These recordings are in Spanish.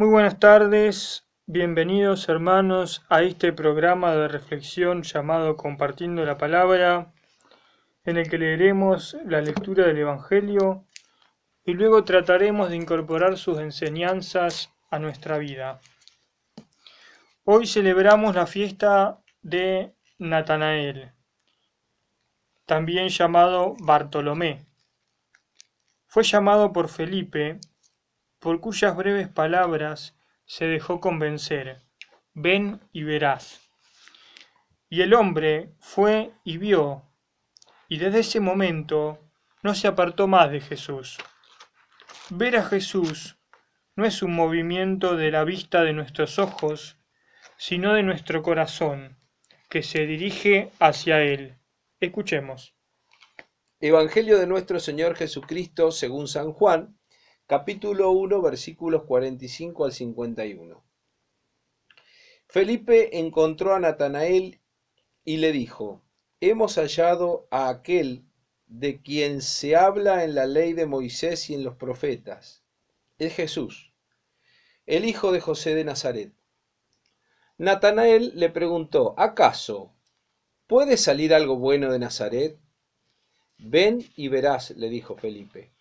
Muy buenas tardes, bienvenidos hermanos a este programa de reflexión llamado Compartiendo la Palabra, en el que leeremos la lectura del Evangelio y luego trataremos de incorporar sus enseñanzas a nuestra vida. Hoy celebramos la fiesta de Natanael, también llamado Bartolomé. Fue llamado por Felipe por cuyas breves palabras se dejó convencer. Ven y verás. Y el hombre fue y vio, y desde ese momento no se apartó más de Jesús. Ver a Jesús no es un movimiento de la vista de nuestros ojos, sino de nuestro corazón, que se dirige hacia Él. Escuchemos. Evangelio de nuestro Señor Jesucristo según San Juan, capítulo 1, versículos 45 al 51. Felipe encontró a Natanael y le dijo, hemos hallado a aquel de quien se habla en la ley de Moisés y en los profetas. Es Jesús, el hijo de José de Nazaret. Natanael le preguntó, ¿acaso puede salir algo bueno de Nazaret? Ven y verás, le dijo Felipe.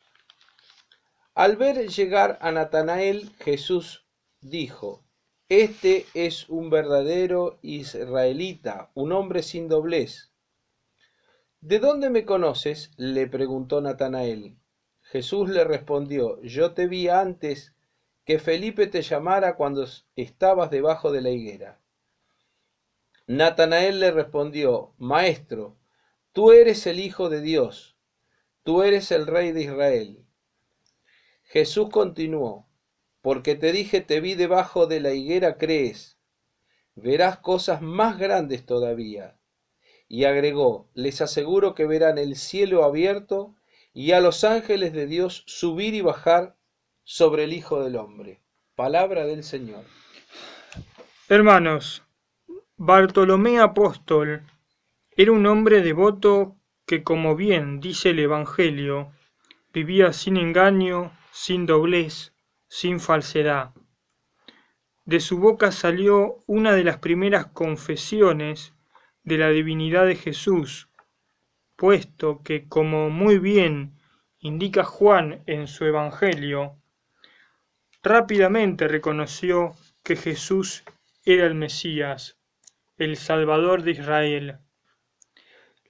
Al ver llegar a Natanael, Jesús dijo, Este es un verdadero israelita, un hombre sin doblez. ¿De dónde me conoces? le preguntó Natanael. Jesús le respondió, Yo te vi antes que Felipe te llamara cuando estabas debajo de la higuera. Natanael le respondió, Maestro, tú eres el Hijo de Dios, tú eres el Rey de Israel. Jesús continuó, porque te dije, te vi debajo de la higuera, crees, verás cosas más grandes todavía. Y agregó, les aseguro que verán el cielo abierto y a los ángeles de Dios subir y bajar sobre el Hijo del Hombre. Palabra del Señor. Hermanos, Bartolomé Apóstol era un hombre devoto que, como bien dice el Evangelio, Vivía sin engaño, sin doblez, sin falsedad. De su boca salió una de las primeras confesiones de la divinidad de Jesús, puesto que, como muy bien indica Juan en su Evangelio, rápidamente reconoció que Jesús era el Mesías, el Salvador de Israel.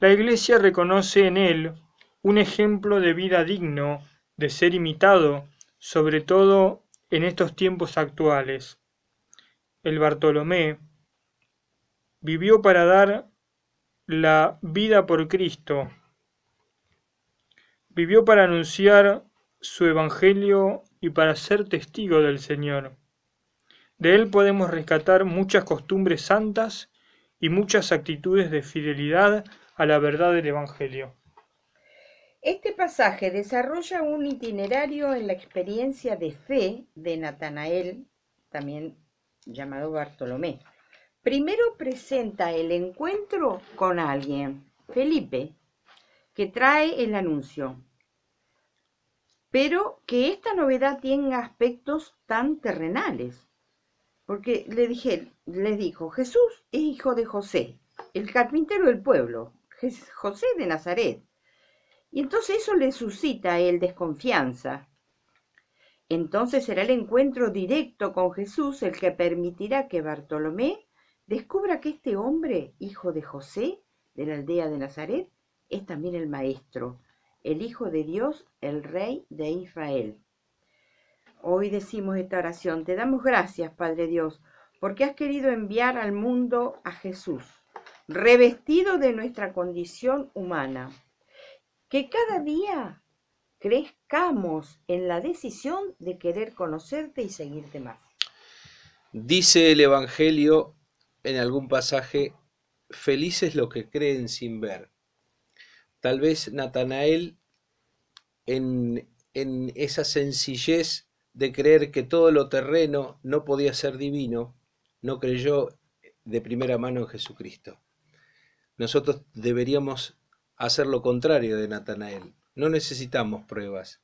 La Iglesia reconoce en él un ejemplo de vida digno de ser imitado, sobre todo en estos tiempos actuales. El Bartolomé vivió para dar la vida por Cristo, vivió para anunciar su Evangelio y para ser testigo del Señor. De él podemos rescatar muchas costumbres santas y muchas actitudes de fidelidad a la verdad del Evangelio. Este pasaje desarrolla un itinerario en la experiencia de fe de Natanael, también llamado Bartolomé. Primero presenta el encuentro con alguien, Felipe, que trae el anuncio, pero que esta novedad tenga aspectos tan terrenales. Porque le dije, dijo, Jesús es hijo de José, el carpintero del pueblo, José de Nazaret y entonces eso le suscita el desconfianza. Entonces será el encuentro directo con Jesús el que permitirá que Bartolomé descubra que este hombre, hijo de José, de la aldea de Nazaret, es también el Maestro, el Hijo de Dios, el Rey de Israel. Hoy decimos esta oración, te damos gracias, Padre Dios, porque has querido enviar al mundo a Jesús, revestido de nuestra condición humana que cada día crezcamos en la decisión de querer conocerte y seguirte más. Dice el Evangelio en algún pasaje, felices los que creen sin ver. Tal vez Natanael, en, esa sencillez de creer que todo lo terreno no podía ser divino, no creyó de primera mano en Jesucristo. Nosotros deberíamos hacer lo contrario de Natanael. No necesitamos pruebas.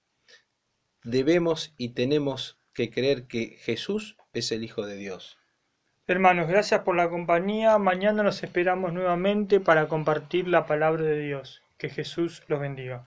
Debemos y tenemos que creer que Jesús es el Hijo de Dios. Hermanos, gracias por la compañía. Mañana nos esperamos nuevamente para compartir la palabra de Dios. Que Jesús los bendiga.